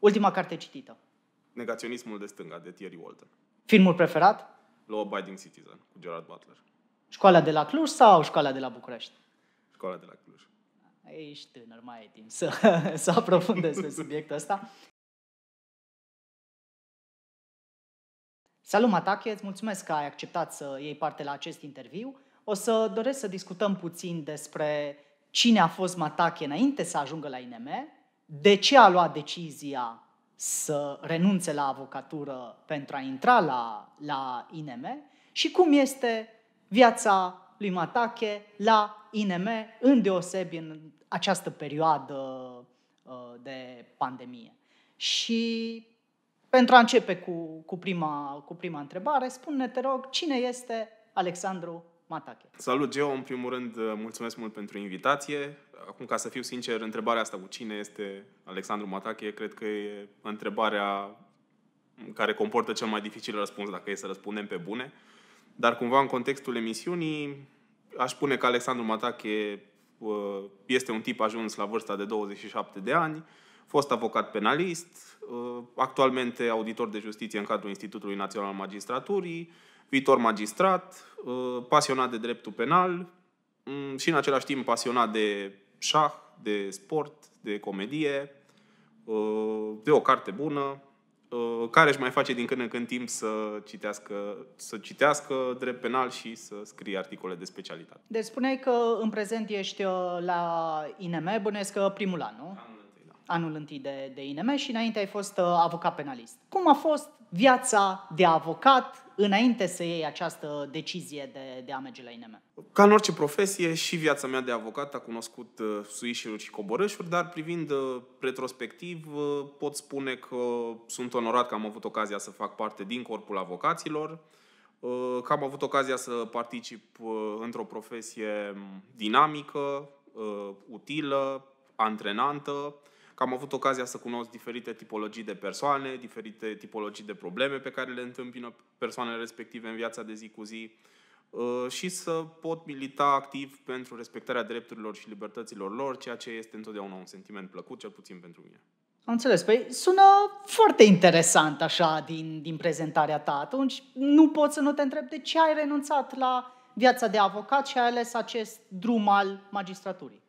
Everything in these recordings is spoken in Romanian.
Ultima carte citită. Negaționismul de stânga, de Thierry Walton. Filmul preferat? Law Abiding Citizen, cu Gerard Butler. Școala de la Cluj sau școala de la București? Școala de la Cluj. Ești tânăr, mai ai timp să, să aprofundezi pe subiectul ăsta. Salut, Matache, îți mulțumesc că ai acceptat să iei parte la acest interviu. O să doresc să discutăm puțin despre cine a fost Matache înainte să ajungă la INM, de ce a luat decizia să renunțe la avocatură pentru a intra la, la INM și cum este viața lui Matache la INM, îndeosebi în această perioadă uh, de pandemie. Și pentru a începe cu, cu, prima, cu prima întrebare, spune-ne, te rog, cine este Alexandru Matache. Salut, Geo! În primul rând, uh, mulțumesc mult pentru invitație. Acum, ca să fiu sincer, întrebarea asta cu cine este Alexandru Matache, cred că e întrebarea care comportă cel mai dificil răspuns, dacă e să răspundem pe bune. Dar cumva, în contextul emisiunii, aș spune că Alexandru Matache uh, este un tip ajuns la vârsta de 27 de ani, fost avocat penalist, uh, actualmente auditor de justiție în cadrul Institutului Național al Magistraturii, viitor magistrat, uh, pasionat de dreptul penal mm, și în același timp pasionat de șah, de sport, de comedie, uh, de o carte bună, uh, care își mai face din când în când timp să citească, să citească drept penal și să scrie articole de specialitate. Deci spuneai că în prezent ești la INM, bănuiesc că primul an, nu? Am anul întâi de, de INM și înainte ai fost uh, avocat penalist. Cum a fost viața de avocat înainte să iei această decizie de, de a merge la INM? Ca în orice profesie, și viața mea de avocat a cunoscut uh, suișuri și coborâșuri, dar privind uh, retrospectiv, uh, pot spune că sunt onorat că am avut ocazia să fac parte din corpul avocaților, uh, că am avut ocazia să particip uh, într-o profesie dinamică, uh, utilă, antrenantă, că am avut ocazia să cunosc diferite tipologii de persoane, diferite tipologii de probleme pe care le întâmpină persoanele respective în viața de zi cu zi uh, și să pot milita activ pentru respectarea drepturilor și libertăților lor, ceea ce este întotdeauna un sentiment plăcut, cel puțin pentru mine. Am înțeles. Păi sună foarte interesant așa din, din prezentarea ta. Atunci nu pot să nu te întreb de ce ai renunțat la viața de avocat și ai ales acest drum al magistraturii.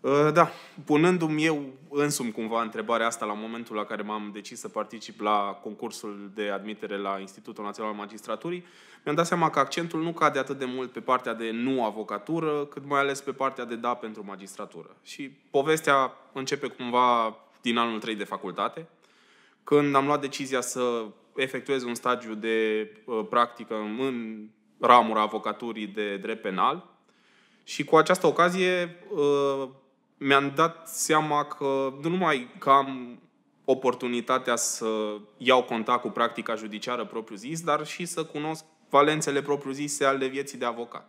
Uh, da, punându-mi eu însumi cumva întrebarea asta la momentul la care m-am decis să particip la concursul de admitere la Institutul Național al Magistraturii, mi-am dat seama că accentul nu cade atât de mult pe partea de nu avocatură, cât mai ales pe partea de da pentru magistratură. Și povestea începe cumva din anul 3 de facultate, când am luat decizia să efectuez un stagiu de uh, practică în ramura avocaturii de drept penal, și cu această ocazie uh, mi-am dat seama că nu numai că am oportunitatea să iau contact cu practica judiciară propriu-zis, dar și să cunosc valențele propriu-zise ale vieții de avocat.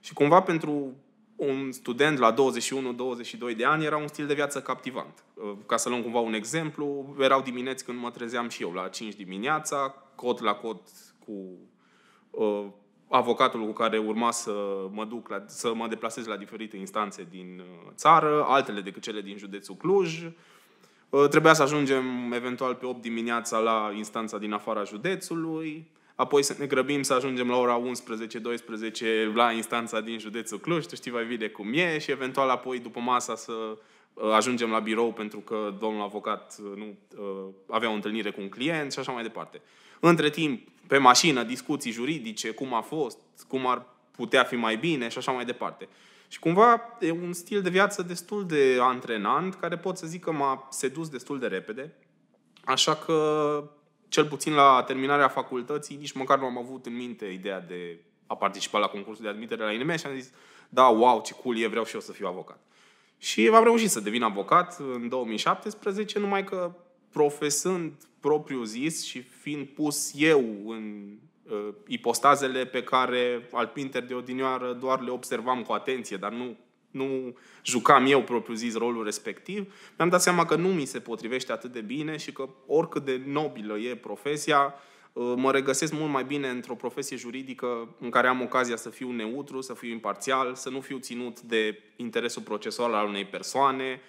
Și cumva pentru un student la 21-22 de ani era un stil de viață captivant. Ca să luăm cumva un exemplu, erau dimineți când mă trezeam și eu la 5 dimineața, cot la cot cu uh, avocatul cu care urma să mă duc, la, să mă deplasez la diferite instanțe din uh, țară, altele decât cele din județul Cluj. Uh, trebuia să ajungem eventual pe 8 dimineața la instanța din afara județului, apoi să ne grăbim să ajungem la ora 11-12 la instanța din județul Cluj, tu știi mai bine cum e, și eventual apoi după masa să uh, ajungem la birou pentru că domnul avocat nu avea o întâlnire cu un client și așa mai departe. Între timp, pe mașină, discuții juridice, cum a fost, cum ar putea fi mai bine și așa mai departe. Și cumva e un stil de viață destul de antrenant, care pot să zic că m-a sedus destul de repede. Așa că, cel puțin la terminarea facultății, nici măcar nu am avut în minte ideea de a participa la concursul de admitere la INM și am zis, da, wow, ce cool e, vreau și eu să fiu avocat. Și am reușit să devin avocat în 2017, numai că profesând propriu zis și fiind pus eu în uh, ipostazele pe care alpinter de odinioară doar le observam cu atenție, dar nu, nu jucam eu propriu zis rolul respectiv, mi-am dat seama că nu mi se potrivește atât de bine și că oricât de nobilă e profesia, uh, mă regăsesc mult mai bine într-o profesie juridică în care am ocazia să fiu neutru, să fiu imparțial, să nu fiu ținut de interesul procesual al unei persoane,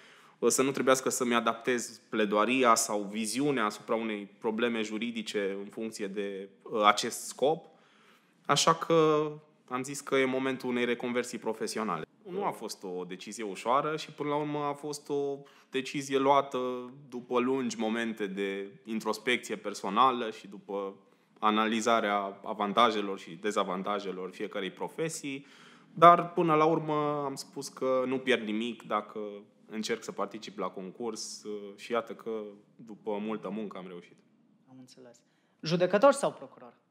să nu trebuiască să-mi adaptez pledoaria sau viziunea asupra unei probleme juridice în funcție de uh, acest scop. Așa că am zis că e momentul unei reconversii profesionale. Nu a fost o decizie ușoară și până la urmă a fost o decizie luată după lungi momente de introspecție personală și după analizarea avantajelor și dezavantajelor fiecarei profesii, dar până la urmă am spus că nu pierd nimic dacă încerc să particip la concurs și iată că după multă muncă am reușit. Am înțeles. Judecător sau procuror?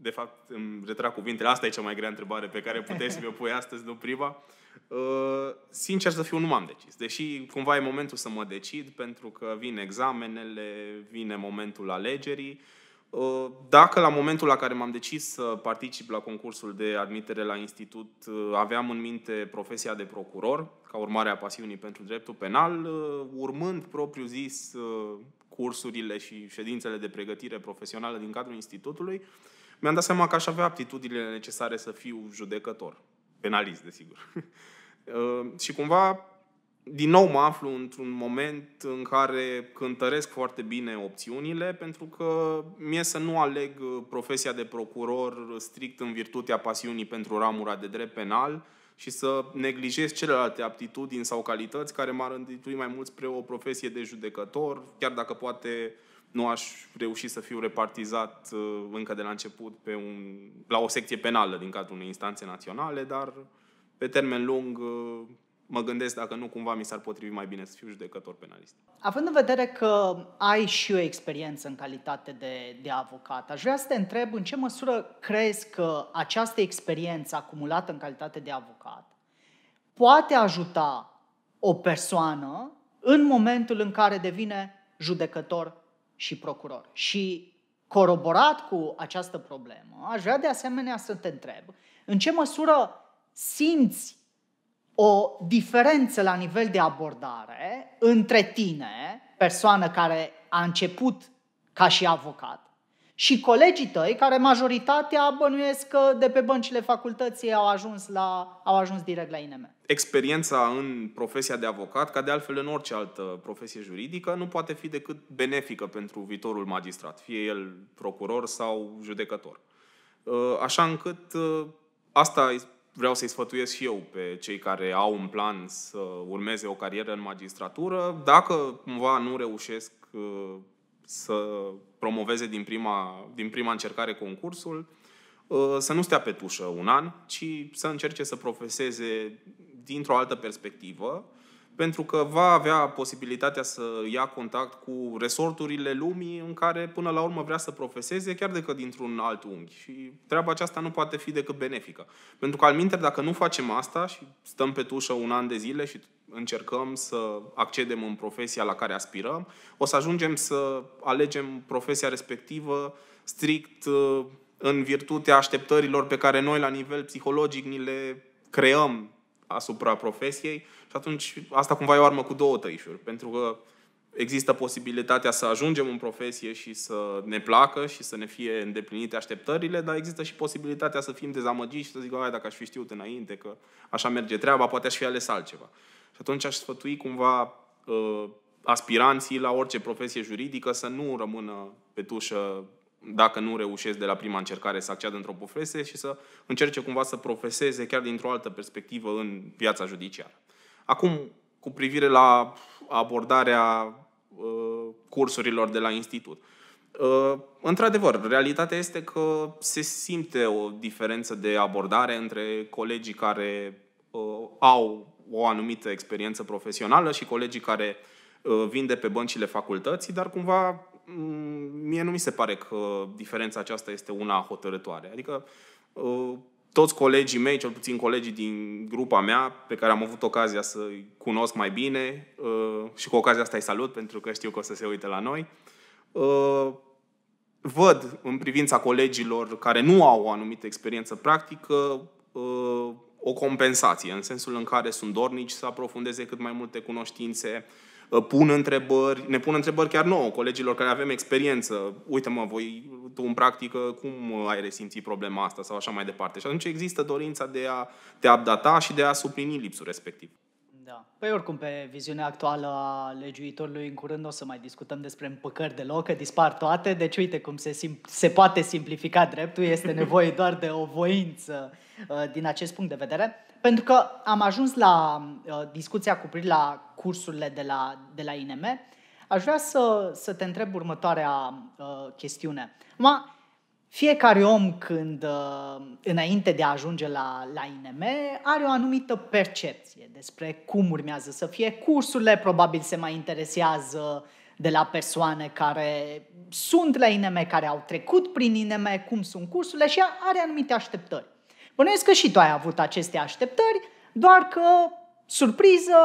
De fapt, îmi retrag cuvintele, asta e cea mai grea întrebare pe care puteți să mi-o pui astăzi, nu priva. Uh, sincer să fiu, nu m-am decis. Deși cumva e momentul să mă decid, pentru că vin examenele, vine momentul alegerii Uh, dacă la momentul la care m-am decis să particip la concursul de admitere la institut uh, aveam în minte profesia de procuror, ca urmare a pasiunii pentru dreptul penal, uh, urmând propriu zis cursurile și ședințele de pregătire profesională din cadrul institutului, mi-am dat seama că aș avea aptitudinile necesare să fiu judecător, penalist, desigur. și cumva din nou mă aflu într-un moment în care cântăresc foarte bine opțiunile, pentru că mie să nu aleg uh, profesia de procuror strict în virtutea pasiunii pentru ramura de drept penal și să neglijez celelalte aptitudini sau calități care m-ar înditui mai mult spre o profesie de judecător, chiar dacă poate nu aș reuși să fiu repartizat uh, încă de la început pe un, la o secție penală din cadrul unei instanțe naționale, dar pe termen lung uh, mă gândesc dacă nu cumva mi s-ar potrivi mai bine să fiu judecător penalist. Având în vedere că ai și o experiență în calitate de, de avocat, aș vrea să te întreb în ce măsură crezi că această experiență acumulată în calitate de avocat poate ajuta o persoană în momentul în care devine judecător și procuror. Și coroborat cu această problemă, aș vrea de asemenea să te întreb în ce măsură simți o diferență la nivel de abordare între tine, persoană care a început ca și avocat, și colegii tăi, care majoritatea bănuiesc că de pe băncile facultății au ajuns, la, au ajuns direct la INM. Experiența în profesia de avocat, ca de altfel în orice altă profesie juridică, nu poate fi decât benefică pentru viitorul magistrat, fie el procuror sau judecător. Ă, așa încât ă, asta vreau să-i sfătuiesc și eu pe cei care au un plan să urmeze o carieră în magistratură, dacă cumva nu reușesc uh, să promoveze din prima, din prima încercare concursul, uh, să nu stea pe tușă un an, ci să încerce să profeseze dintr-o altă perspectivă, pentru că va avea posibilitatea să ia contact cu resorturile lumii în care până la urmă vrea să profeseze, chiar decât dintr-un alt unghi. Și treaba aceasta nu poate fi decât benefică. Pentru că, al minter, dacă nu facem asta și stăm pe tușă un an de zile și încercăm să accedem în profesia la care aspirăm, o să ajungem să alegem profesia respectivă strict uh, în virtutea așteptărilor pe care noi, la nivel psihologic, ni le creăm asupra profesiei și atunci asta cumva e o armă cu două tăișuri, pentru că există posibilitatea să ajungem în profesie și să ne placă și să ne fie îndeplinite așteptările, dar există și posibilitatea să fim dezamăgiți și să zic, dacă aș fi știut înainte că așa merge treaba, poate aș fi ales altceva. Și atunci aș sfătui cumva uh, aspiranții la orice profesie juridică să nu rămână pe tușă dacă nu reușesc de la prima încercare să acceadă într-o profesie și să încerce cumva să profeseze chiar dintr-o altă perspectivă în viața judiciară. Acum, cu privire la abordarea uh, cursurilor de la institut. Uh, într-adevăr, realitatea este că se simte o diferență de abordare între colegii care uh, au o anumită experiență profesională și colegii care uh, vin de pe băncile facultății, dar cumva Mm, mie nu mi se pare că diferența aceasta este una hotărătoare. Adică uh, toți colegii mei, cel puțin colegii din grupa mea, pe care am avut ocazia să-i cunosc mai bine uh, și cu ocazia asta îi salut pentru că știu că o să se uite la noi, uh, văd în privința colegilor care nu au o anumită experiență practică o compensație, în sensul în care sunt dornici să aprofundeze cât mai multe cunoștințe, Uh, pun întrebări, ne pun întrebări chiar nouă, colegilor care avem experiență. Uite-mă, voi, tu în practică, cum uh, ai resimțit problema asta sau așa mai departe. Și atunci există dorința de a te updata și de a suplini lipsul respectiv. Da. Păi oricum, pe viziunea actuală a legiuitorului, în curând o să mai discutăm despre împăcări de loc, că dispar toate, deci uite cum se, sim- se poate simplifica dreptul, este nevoie doar de o voință uh, din acest punct de vedere. Pentru că am ajuns la uh, discuția cu privire la cursurile de la, de la INM, aș vrea să, să te întreb următoarea uh, chestiune. Ma, fiecare om când, uh, înainte de a ajunge la, la INM, are o anumită percepție despre cum urmează să fie cursurile, probabil se mai interesează de la persoane care sunt la INM, care au trecut prin INM, cum sunt cursurile și are anumite așteptări. Bănuiesc că și tu ai avut aceste așteptări, doar că, surpriză,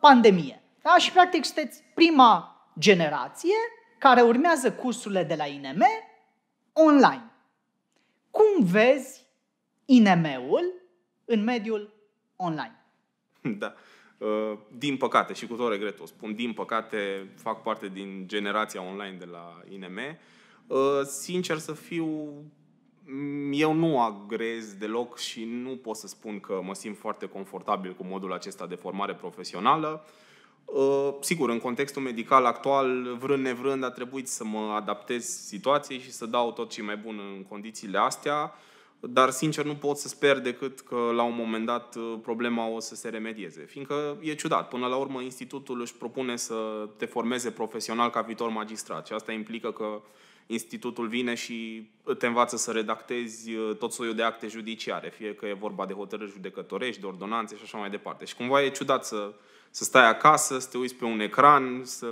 pandemie. Da? Și practic sunteți prima generație care urmează cursurile de la INM online. Cum vezi INM-ul în mediul online? Da. Uh, din păcate, și cu tot regretul spun, din păcate fac parte din generația online de la INM. Uh, sincer să fiu, eu nu agrez deloc și nu pot să spun că mă simt foarte confortabil cu modul acesta de formare profesională. Uh, sigur, în contextul medical actual, vrând nevrând, a trebuit să mă adaptez situației și să dau tot ce mai bun în condițiile astea, dar sincer nu pot să sper decât că la un moment dat uh, problema o să se remedieze. Fiindcă e ciudat, până la urmă institutul își propune să te formeze profesional ca viitor magistrat și asta implică că institutul vine și te învață să redactezi uh, tot soiul de acte judiciare, fie că e vorba de hotărâri judecătorești, de ordonanțe și așa mai departe. Și cumva e ciudat să, să stai acasă, să te uiți pe un ecran, să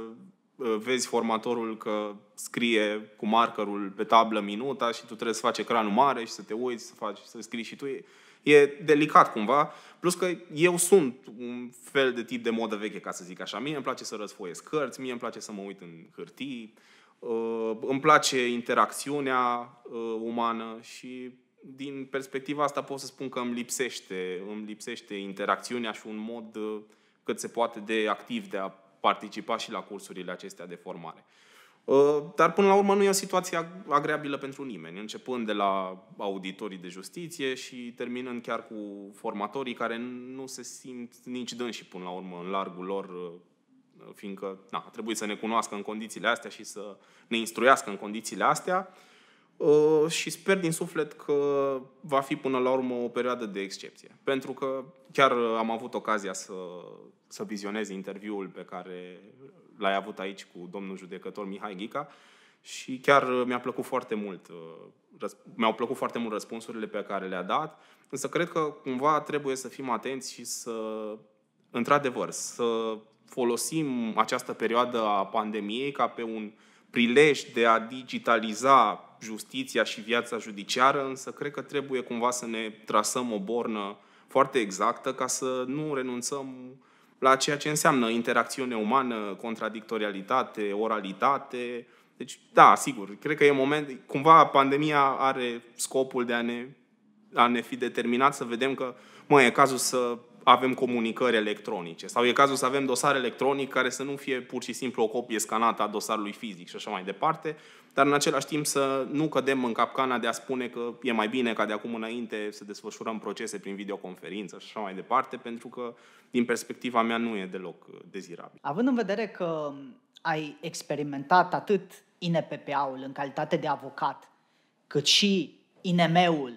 uh, vezi formatorul că scrie cu markerul pe tablă minuta și tu trebuie să faci ecranul mare și să te uiți, să faci, să scrii și tu. E, e delicat cumva. Plus că eu sunt un fel de tip de modă veche, ca să zic așa. Mie îmi place să răsfoiesc cărți, mie îmi place să mă uit în hârtii, Uh, îmi place interacțiunea uh, umană și din perspectiva asta pot să spun că îmi lipsește, îmi lipsește interacțiunea și un mod uh, cât se poate de activ de a participa și la cursurile acestea de formare. Dar până la urmă nu e o situație agreabilă pentru nimeni, începând de la auditorii de justiție și terminând chiar cu formatorii care nu se simt nici dânsi până la urmă în largul lor fiindcă na, a trebuit să ne cunoască în condițiile astea și să ne instruiască în condițiile astea uh, și sper din suflet că va fi până la urmă o perioadă de excepție. Pentru că chiar uh, am avut ocazia să, să vizionez interviul pe care l-ai avut aici cu domnul judecător Mihai Ghica și chiar uh, mi-a plăcut foarte mult. Mi-au plăcut foarte mult răspunsurile pe care le-a dat, însă cred că cumva trebuie să fim atenți și să, într-adevăr, să folosim această perioadă a pandemiei ca pe un prilej de a digitaliza justiția și viața judiciară, însă cred că trebuie cumva să ne trasăm o bornă foarte exactă ca să nu renunțăm la ceea ce înseamnă interacțiune umană, contradictorialitate, oralitate. Deci, da, sigur, cred că e moment, cumva pandemia are scopul de a ne, a ne fi determinat să vedem că, mă, e cazul să avem comunicări electronice. Sau e cazul să avem dosar electronic care să nu fie pur și simplu o copie scanată a dosarului fizic și așa mai departe, dar în același timp să nu cădem în capcana de a spune că e mai bine ca de acum înainte să desfășurăm procese prin videoconferință și așa mai departe, pentru că, din perspectiva mea, nu e deloc dezirabil. Având în vedere că ai experimentat atât INPPA-ul în calitate de avocat, cât și INM-ul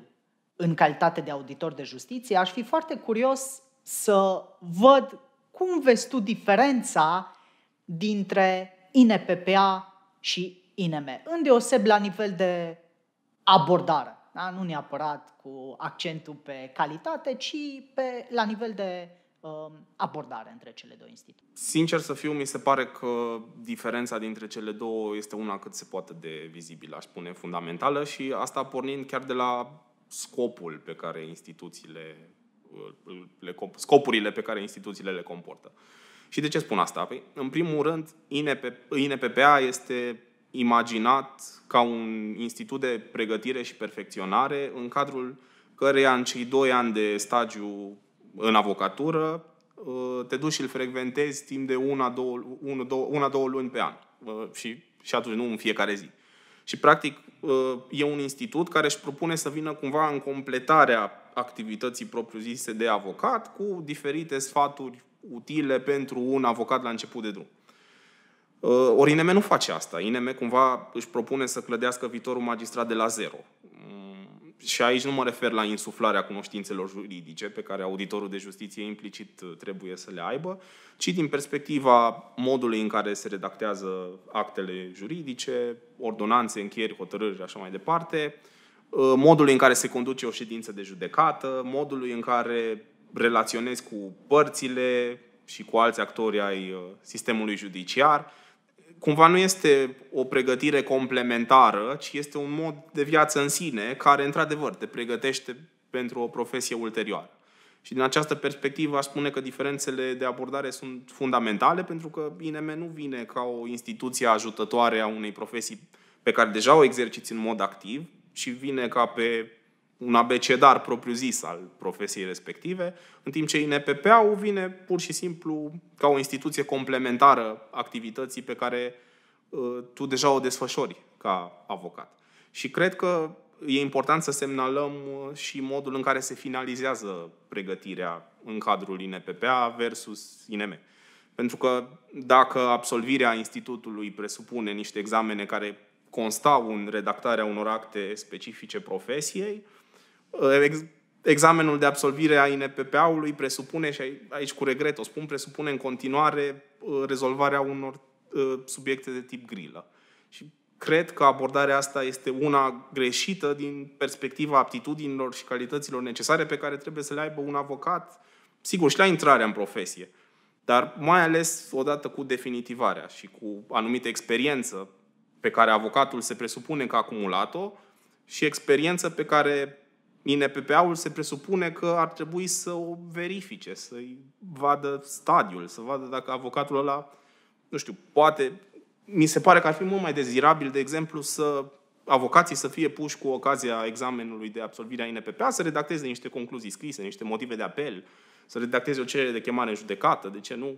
în calitate de auditor de justiție, aș fi foarte curios să văd cum vezi tu diferența dintre INPPA și INM, îndeoseb la nivel de abordare. Da? Nu neapărat cu accentul pe calitate, ci pe, la nivel de um, abordare între cele două instituții. Sincer să fiu, mi se pare că diferența dintre cele două este una cât se poate de vizibilă, aș spune, fundamentală și asta pornind chiar de la scopul pe care instituțiile Uh, le, scopurile pe care instituțiile le comportă. Și de ce spun asta? Păi, în primul rând, INP, INPPA este imaginat ca un institut de pregătire și perfecționare în cadrul căreia în cei doi ani de stagiu în avocatură uh, te duci și îl frecventezi timp de una, două, una, două, una, două luni pe an. Uh, și, și atunci nu în fiecare zi. Și, practic, uh, e un institut care își propune să vină cumva în completarea activității propriu-zise de avocat cu diferite sfaturi utile pentru un avocat la început de drum. Uh, Ori INM nu face asta. INM cumva își propune să clădească viitorul magistrat de la zero și aici nu mă refer la insuflarea cunoștințelor juridice pe care auditorul de justiție implicit uh, trebuie să le aibă, ci din perspectiva modului în care se redactează actele juridice, ordonanțe, încheieri, hotărâri și așa mai departe, uh, modului în care se conduce o ședință de judecată, modului în care relaționezi cu părțile și cu alți actori ai uh, sistemului judiciar, cumva nu este o pregătire complementară, ci este un mod de viață în sine care, într-adevăr, te pregătește pentru o profesie ulterioară. Și din această perspectivă aș spune că diferențele de abordare sunt fundamentale, pentru că INM nu vine ca o instituție ajutătoare a unei profesii pe care deja o exerciți în mod activ, și vine ca pe un abecedar propriu-zis al profesiei respective, în timp ce INPP-ul vine pur și simplu ca o instituție complementară activității pe care uh, tu deja o desfășori ca avocat. Și cred că e important să semnalăm uh, și modul în care se finalizează pregătirea în cadrul INPPA versus INM. Pentru că dacă absolvirea institutului presupune niște examene care constau în redactarea unor acte specifice profesiei, Ex- examenul de absolvire a inppa ului presupune, și aici cu regret o spun, presupune în continuare uh, rezolvarea unor uh, subiecte de tip grilă. Și cred că abordarea asta este una greșită din perspectiva aptitudinilor și calităților necesare pe care trebuie să le aibă un avocat, sigur, și la intrarea în profesie, dar mai ales odată cu definitivarea și cu anumită experiență pe care avocatul se presupune că a acumulat-o și experiență pe care INPPA-ul se presupune că ar trebui să o verifice, să-i vadă stadiul, să vadă dacă avocatul ăla, nu știu, poate... Mi se pare că ar fi mult mai dezirabil, de exemplu, să avocații să fie puși cu ocazia examenului de absolvire a INPPA să redacteze niște concluzii scrise, niște motive de apel, să redacteze o cerere de chemare în judecată, de ce nu?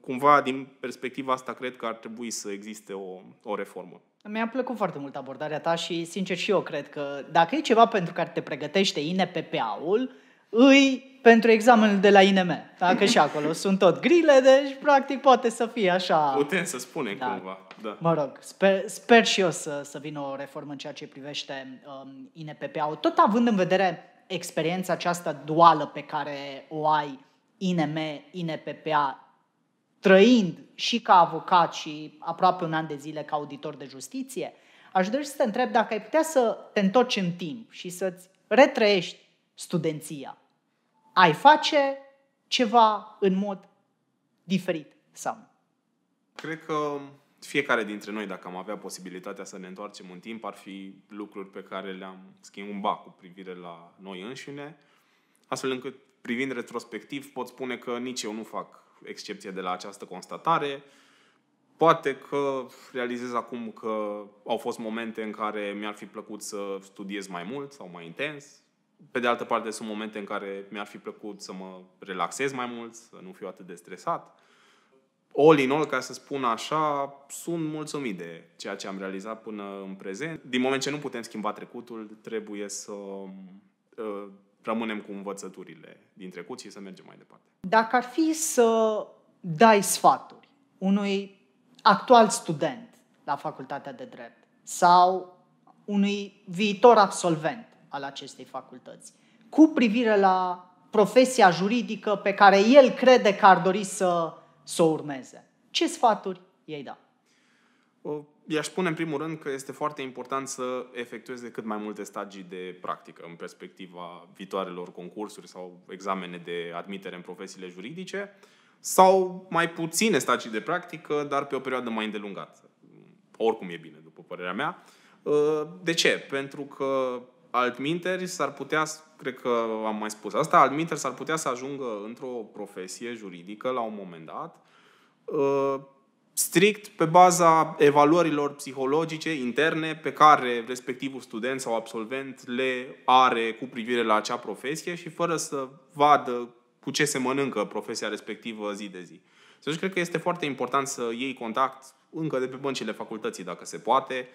Cumva, din perspectiva asta, cred că ar trebui să existe o, o reformă. Mi-a plăcut foarte mult abordarea ta și, sincer, și eu cred că dacă e ceva pentru care te pregătește INPPA-ul, îi pentru examenul de la INM. Dacă și acolo sunt tot grile, deci practic poate să fie așa. Putem să spunem da. cumva. Da. Mă rog, sper, sper și eu să, să vină o reformă în ceea ce privește um, INPPA-ul, tot având în vedere experiența aceasta duală pe care o ai INM, INPPA, trăind și ca avocat și aproape un an de zile ca auditor de justiție, aș dori să te întreb dacă ai putea să te întorci în timp și să-ți retrăiești studenția. Ai face ceva în mod diferit sau nu? Cred că fiecare dintre noi, dacă am avea posibilitatea să ne întoarcem în timp, ar fi lucruri pe care le-am schimbat cu privire la noi înșine, astfel încât, privind retrospectiv, pot spune că nici eu nu fac excepție de la această constatare. Poate că realizez acum că au fost momente în care mi-ar fi plăcut să studiez mai mult sau mai intens. Pe de altă parte, sunt momente în care mi-ar fi plăcut să mă relaxez mai mult, să nu fiu atât de stresat all in all, ca să spun așa, sunt mulțumit de ceea ce am realizat până în prezent. Din moment ce nu putem schimba trecutul, trebuie să uh, rămânem cu învățăturile din trecut și să mergem mai departe. Dacă ar fi să dai sfaturi unui actual student la facultatea de drept sau unui viitor absolvent al acestei facultăți cu privire la profesia juridică pe care el crede că ar dori să să o urmeze. Ce sfaturi ei da? I-aș spune în primul rând că este foarte important să efectueze cât mai multe stagii de practică în perspectiva viitoarelor concursuri sau examene de admitere în profesiile juridice sau mai puține stagii de practică, dar pe o perioadă mai îndelungată. Oricum e bine, după părerea mea. Ă, de ce? Pentru că altminteri s-ar putea, cred că am mai spus asta, altminteri s-ar putea să ajungă într-o profesie juridică la un moment dat, uh, strict pe baza evaluărilor psihologice interne pe care respectivul student sau absolvent le are cu privire la acea profesie și fără să vadă cu ce se mănâncă profesia respectivă zi de zi. Să Deci cred că este foarte important să iei contact încă de pe băncile facultății, dacă se poate,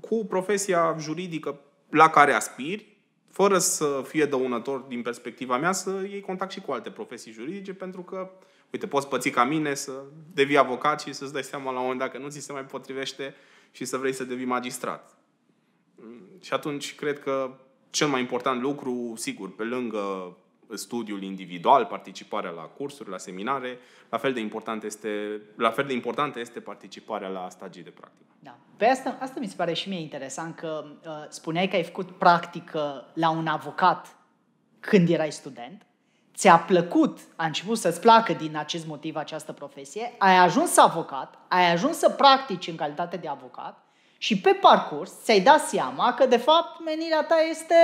cu profesia juridică la care aspiri, fără să fie dăunător din perspectiva mea să iei contact și cu alte profesii juridice, pentru că, uite, poți păți ca mine să devii avocat și să-ți dai seama la un moment dat că nu ți se mai potrivește și să vrei să devii magistrat. Și atunci, cred că cel mai important lucru, sigur, pe lângă studiul individual, participarea la cursuri, la seminare, la fel de important este, la fel de importantă este participarea la stagii de practică. Da. Pe păi asta, asta mi se pare și mie interesant că uh, spuneai că ai făcut practică la un avocat când erai student, ți-a plăcut, a început să-ți placă din acest motiv această profesie, ai ajuns avocat, ai ajuns să practici în calitate de avocat și pe parcurs ți-ai dat seama că de fapt menirea ta este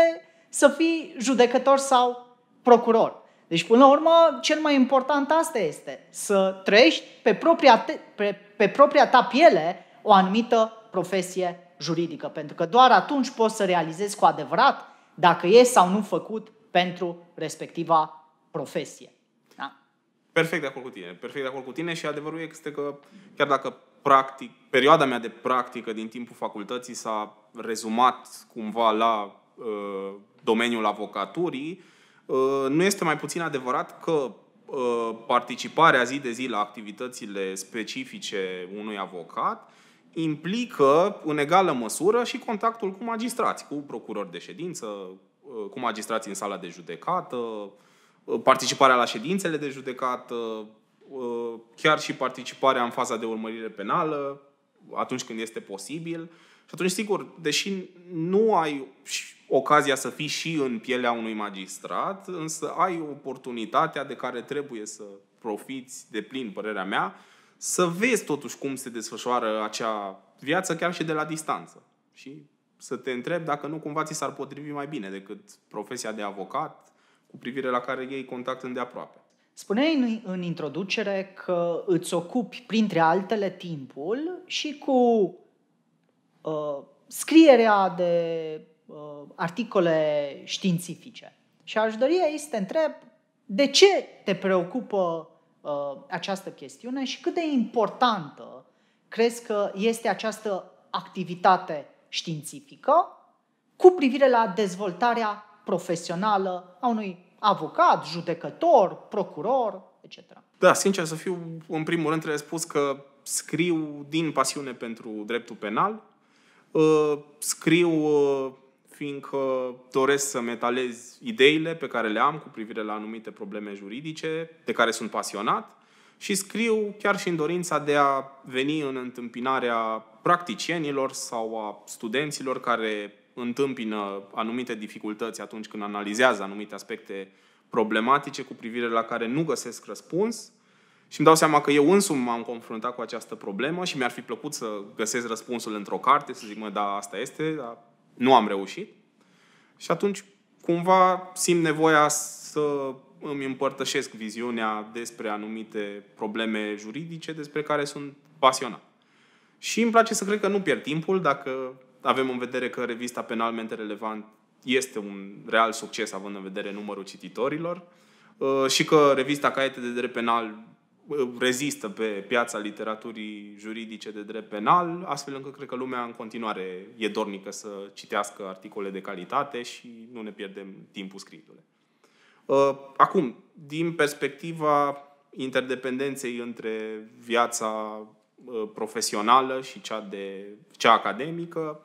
să fii judecător sau procuror. Deci, până la urmă, cel mai important asta este, să trăiești pe propria, te, pe, pe propria ta piele o anumită profesie juridică, pentru că doar atunci poți să realizezi cu adevărat dacă e sau nu făcut pentru respectiva profesie. Da? Perfect de acord cu tine, perfect de acord cu tine și adevărul este că chiar dacă practic, perioada mea de practică din timpul facultății s-a rezumat cumva la uh, domeniul avocaturii, uh, Uh, nu este mai puțin adevărat că uh, participarea zi de zi la activitățile specifice unui avocat implică în egală măsură și contactul cu magistrați, cu procurori de ședință, uh, cu magistrați în sala de judecată, participarea la ședințele de judecată, chiar și participarea în faza de urmărire penală, atunci când este posibil. Și atunci, sigur, deși nu ai ocazia să fii și în pielea unui magistrat, însă ai oportunitatea de care trebuie să profiți de plin, părerea mea, să vezi totuși cum se desfășoară acea viață chiar și de la distanță. Și să te întreb dacă nu cumva ți s-ar potrivi mai bine decât profesia de avocat cu privire la care ei contact îndeaproape. Spuneai în, în introducere că îți ocupi, printre altele, timpul și cu uh, scrierea de Uh, articole științifice. Și aș dori aici să te întreb de ce te preocupă uh, această chestiune și cât de importantă crezi că este această activitate științifică cu privire la dezvoltarea profesională a unui avocat, judecător, procuror, etc. Da, sincer să fiu, în primul rând trebuie spus că scriu din pasiune pentru dreptul penal, uh, scriu uh, fiindcă doresc să metalez ideile pe care le am cu privire la anumite probleme juridice, de care sunt pasionat, și scriu chiar și în dorința de a veni în întâmpinarea practicienilor sau a studenților care întâmpină anumite dificultăți atunci când analizează anumite aspecte problematice cu privire la care nu găsesc răspuns și îmi dau seama că eu însumi m-am confruntat cu această problemă și mi-ar fi plăcut să găsesc răspunsul într-o carte, să zic, mă, da, asta este, dar nu am reușit. Și atunci, cumva, simt nevoia să îmi împărtășesc viziunea despre anumite probleme juridice despre care sunt pasionat. Și îmi place să cred că nu pierd timpul dacă avem în vedere că revista Penalmente Relevant este un real succes având în vedere numărul cititorilor uh, și că revista Caiete de Drept Penal rezistă pe piața literaturii juridice de drept penal, astfel încât cred că lumea în continuare e dornică să citească articole de calitate și nu ne pierdem timpul scriindu-le. Uh, acum, din perspectiva interdependenței între viața uh, profesională și cea, de, cea academică,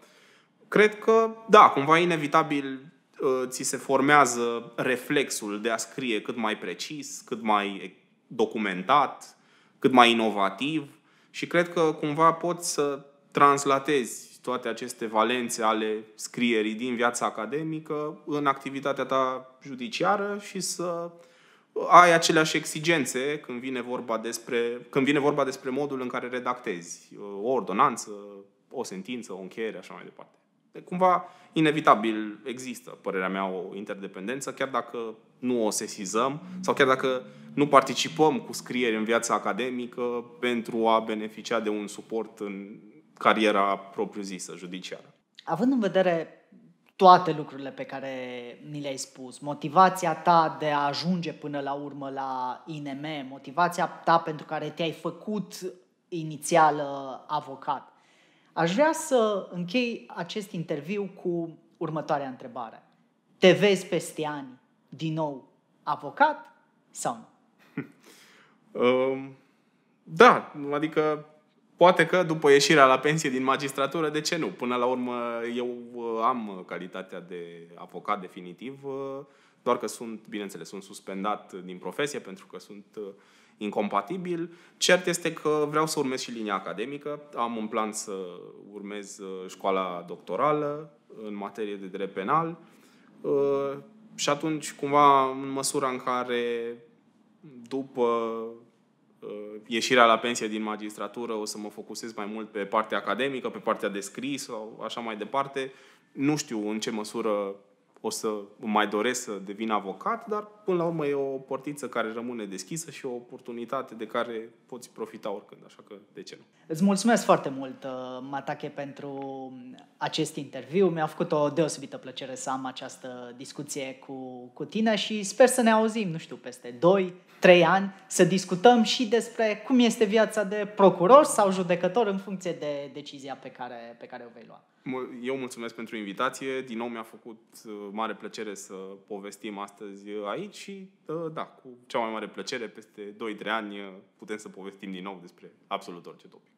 cred că, da, cumva inevitabil uh, ți se formează reflexul de a scrie cât mai precis, cât mai documentat, cât mai inovativ și cred că cumva poți să translatezi toate aceste valențe ale scrierii din viața academică în activitatea ta judiciară și să ai aceleași exigențe când vine vorba despre, când vine vorba despre modul în care redactezi uh, o ordonanță, o sentință, o încheiere, așa mai departe cumva, inevitabil există, părerea mea, o interdependență, chiar dacă nu o sesizăm sau chiar dacă nu participăm cu scrieri în viața academică pentru a beneficia de un suport în cariera propriu-zisă judiciară. Având în vedere toate lucrurile pe care ni le-ai spus, motivația ta de a ajunge până la urmă la INM, motivația ta pentru care te-ai făcut inițial uh, avocat, Aș vrea să închei acest interviu cu următoarea întrebare. Te vezi peste ani din nou avocat sau nu? Um, da, adică poate că după ieșirea la pensie din magistratură, de ce nu? Până la urmă eu uh, am calitatea de avocat definitiv, uh, doar că sunt, bineînțeles, sunt suspendat din profesie pentru că sunt uh, incompatibil. Cert este că vreau să urmez și linia academică, am un plan să urmez uh, școala doctorală în materie de drept penal uh, și atunci, cumva, în măsura în care după uh, ieșirea la pensie din magistratură o să mă focusez mai mult pe partea academică, pe partea de scris sau așa mai departe, nu știu în ce măsură o să mai doresc să devin avocat, dar până la urmă e o portiță care rămâne deschisă și o oportunitate de care poți profita oricând, așa că de ce nu. Îți mulțumesc foarte mult, uh, Matache, pentru acest interviu. Mi-a făcut o deosebită plăcere să am această discuție cu, cu tine și sper să ne auzim, nu știu, peste 2-3 ani, să discutăm și despre cum este viața de procuror sau judecător în funcție de decizia pe care, pe care o vei lua. Eu mulțumesc pentru invitație. Din nou mi-a făcut uh, mare plăcere să povestim astăzi uh, aici și, uh, da, cu cea mai mare plăcere, peste 2-3 ani putem să povestim din nou despre absolut orice topic.